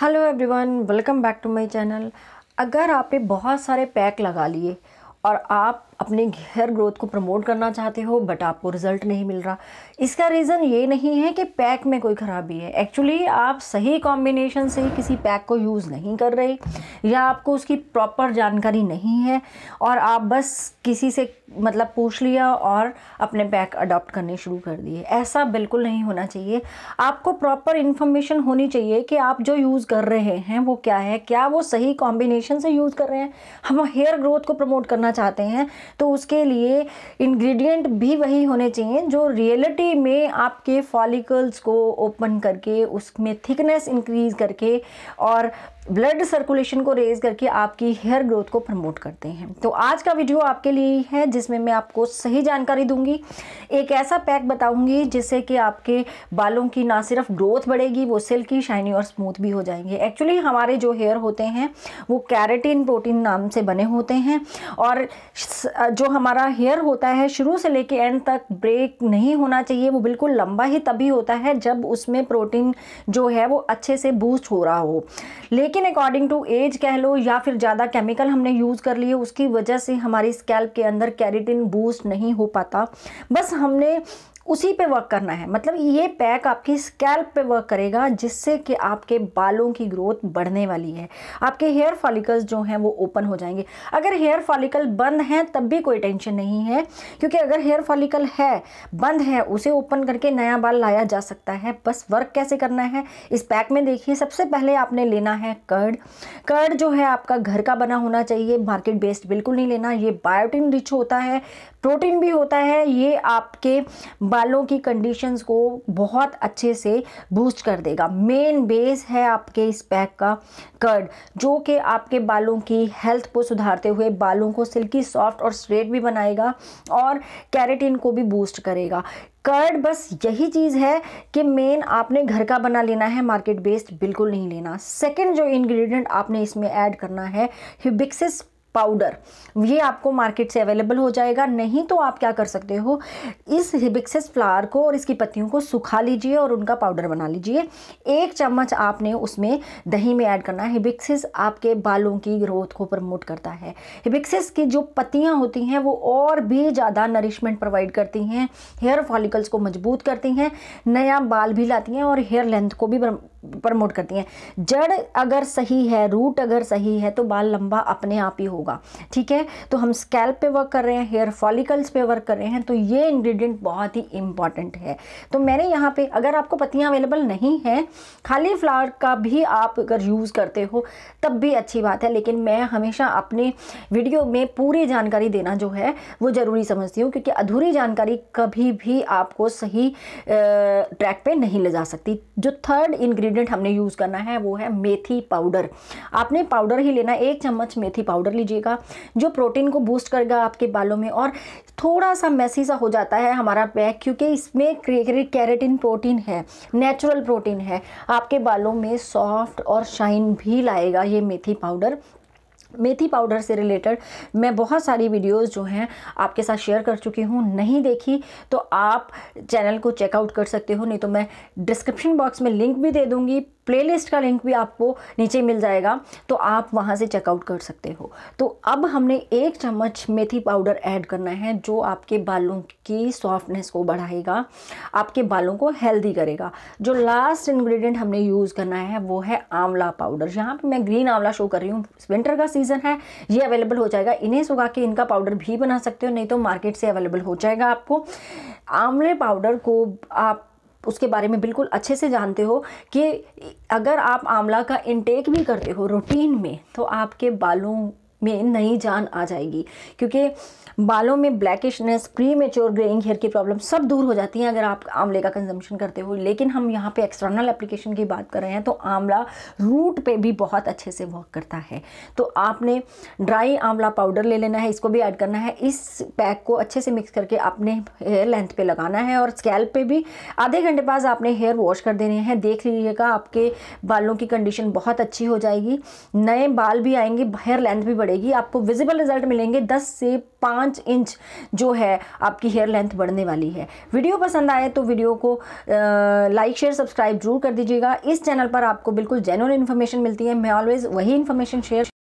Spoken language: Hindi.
hello everyone welcome back to my channel अगर आपने बहुत सारे पैक लगा लिए और आप अपने हेयर ग्रोथ को प्रमोट करना चाहते हो बट आपको रिजल्ट नहीं मिल रहा इसका रीज़न ये नहीं है कि पैक में कोई ख़राबी है एक्चुअली आप सही कॉम्बिनेशन से ही किसी पैक को यूज़ नहीं कर रहे या आपको उसकी प्रॉपर जानकारी नहीं है और आप बस किसी से मतलब पूछ लिया और अपने पैक अडॉप्ट करने शुरू कर दिए ऐसा बिल्कुल नहीं होना चाहिए आपको प्रॉपर इन्फॉर्मेशन होनी चाहिए कि आप जो यूज़ कर रहे हैं वो क्या है क्या वो सही कॉम्बिनेशन से यूज़ कर रहे हैं हम हेयर ग्रोथ को प्रमोट करना चाहते हैं तो उसके लिए इंग्रेडिएंट भी वही होने चाहिए जो रियलिटी में आपके फॉलिकल्स को ओपन करके उसमें थिकनेस इंक्रीज करके और ब्लड सर्कुलेशन को रेज करके आपकी हेयर ग्रोथ को प्रमोट करते हैं तो आज का वीडियो आपके लिए है जिसमें मैं आपको सही जानकारी दूंगी एक ऐसा पैक बताऊंगी जिससे कि आपके बालों की ना सिर्फ ग्रोथ बढ़ेगी वो सिल्की शाइनी और स्मूथ भी हो जाएंगे एक्चुअली हमारे जो हेयर होते हैं वो कैरेटिन प्रोटीन नाम से बने होते हैं और जो हमारा हेयर होता है शुरू से लेके एंड तक ब्रेक नहीं होना चाहिए वो बिल्कुल लंबा ही तभी होता है जब उसमें प्रोटीन जो है वो अच्छे से बूस्ट हो रहा हो लेकिन अकॉर्डिंग टू एज कह लो या फिर ज़्यादा केमिकल हमने यूज़ कर लिए उसकी वजह से हमारी स्कैल्प के अंदर कैरेटिन बूस्ट नहीं हो पाता बस हमने उसी पे वर्क करना है मतलब ये पैक आपकी स्कैल्प पे वर्क करेगा जिससे कि आपके बालों की ग्रोथ बढ़ने वाली है आपके हेयर फॉलिकल्स जो हैं वो ओपन हो जाएंगे अगर हेयर फॉलिकल बंद हैं तब भी कोई टेंशन नहीं है क्योंकि अगर हेयर फॉलिकल है बंद है उसे ओपन करके नया बाल लाया जा सकता है बस वर्क कैसे करना है इस पैक में देखिए सबसे पहले आपने लेना है कर्ड कर्ड जो है आपका घर का बना होना चाहिए मार्केट बेस्ड बिल्कुल नहीं लेना ये बायोटिन रिच होता है प्रोटीन भी होता है ये आपके बालों की कंडीशंस को बहुत अच्छे से बूस्ट कर देगा मेन बेस है आपके इस पैक का कर्ड जो कि आपके बालों की हेल्थ को सुधारते हुए बालों को सिल्की सॉफ्ट और स्ट्रेट भी बनाएगा और कैरेटिन को भी बूस्ट करेगा कर्ड बस यही चीज़ है कि मेन आपने घर का बना लेना है मार्केट बेस्ड बिल्कुल नहीं लेना सेकंड जो इंग्रेडिएंट आपने इसमें ऐड करना है हिबिक्सिस पाउडर ये आपको मार्केट से अवेलेबल हो जाएगा नहीं तो आप क्या कर सकते हो इस हिबिक्सिस फ्लावर को और इसकी पत्तियों को सुखा लीजिए और उनका पाउडर बना लीजिए एक चम्मच आपने उसमें दही में ऐड करना है हिबिक्सिस आपके बालों की ग्रोथ को प्रमोट करता है हिबिक्सिस की जो पत्तियाँ होती हैं वो और भी ज़्यादा नरिशमेंट प्रोवाइड करती हैं हेयर फॉलिकल्स को मजबूत करती हैं नया बाल भी लाती हैं और हेयर लेंथ को भी प्रमोट करती हैं जड़ अगर सही है रूट अगर सही है तो बाल लंबा अपने आप ही होगा ठीक है तो हम स्कैल्प पे वर्क कर रहे हैं हेयर फॉलिकल्स पे वर्क कर रहे हैं तो ये इंग्रेडिएंट बहुत ही इंपॉर्टेंट है तो मैंने यहाँ पे अगर आपको पत्तियाँ अवेलेबल नहीं हैं खाली फ्लावर का भी आप अगर यूज़ करते हो तब भी अच्छी बात है लेकिन मैं हमेशा अपने वीडियो में पूरी जानकारी देना जो है वो ज़रूरी समझती हूँ क्योंकि अधूरी जानकारी कभी भी आपको सही ट्रैक पर नहीं ले जा सकती जो थर्ड इन्ग्रीडियंट इंग्रेडिएंट हमने यूज़ करना है वो है मेथी पाउडर आपने पाउडर ही लेना एक चम्मच मेथी पाउडर लीजिएगा जो प्रोटीन को बूस्ट करेगा आपके बालों में और थोड़ा सा मैसी सा हो जाता है हमारा पैक क्योंकि इसमें कैरेटिन प्रोटीन है नेचुरल प्रोटीन है आपके बालों में सॉफ्ट और शाइन भी लाएगा ये मेथी पाउडर मेथी पाउडर से रिलेटेड मैं बहुत सारी वीडियोस जो हैं आपके साथ शेयर कर चुकी हूँ नहीं देखी तो आप चैनल को चेकआउट कर सकते हो नहीं तो मैं डिस्क्रिप्शन बॉक्स में लिंक भी दे दूँगी प्लेलिस्ट का लिंक भी आपको नीचे मिल जाएगा तो आप वहाँ से चेकआउट कर सकते हो तो अब हमने एक चम्मच मेथी पाउडर ऐड करना है जो आपके बालों की सॉफ्टनेस को बढ़ाएगा आपके बालों को हेल्दी करेगा जो लास्ट इन्ग्रीडियंट हमने यूज़ करना है वो है आंवला पाउडर यहाँ पे मैं ग्रीन आंवला शो कर रही हूँ विंटर का सीज़न है ये अवेलेबल हो जाएगा इन्हें सुखा के इनका पाउडर भी बना सकते हो नहीं तो मार्केट से अवेलेबल हो जाएगा आपको आंवले पाउडर को आप उसके बारे में बिल्कुल अच्छे से जानते हो कि अगर आप आंवला का इनटेक भी करते हो रूटीन में तो आपके बालों में नई जान आ जाएगी क्योंकि बालों में blackishness premature greying hair की प्रॉब्लम सब दूर हो जाती है अगर आप आंवले का कंजम्पशन करते हो लेकिन हम यहाँ पे एक्सटर्नल एप्लीकेशन की बात कर रहे हैं तो आंवला रूट पे भी बहुत अच्छे से वर्क करता है तो आपने ड्राई आंवला पाउडर ले लेना है इसको भी ऐड करना है इस पैक को अच्छे से मिक्स करके अपने हेयर लेंथ पर लगाना है और स्कैल्प पर भी आधे घंटे बाद आपने हेयर वॉश कर देने हैं देख लीजिएगा आपके बालों की कंडीशन बहुत अच्छी हो जाएगी नए बाल भी आएंगे हेयर लेंथ भी बढ़ेगी जाएगी आपको विजिबल रिजल्ट मिलेंगे दस से 5 इंच जो है आपकी हेयर लेंथ बढ़ने वाली है वीडियो पसंद आए तो वीडियो को लाइक शेयर सब्सक्राइब जरूर कर दीजिएगा इस चैनल पर आपको बिल्कुल जेनुअन इन्फॉर्मेशन मिलती है मैं ऑलवेज़ वही इन्फॉर्मेशन शेयर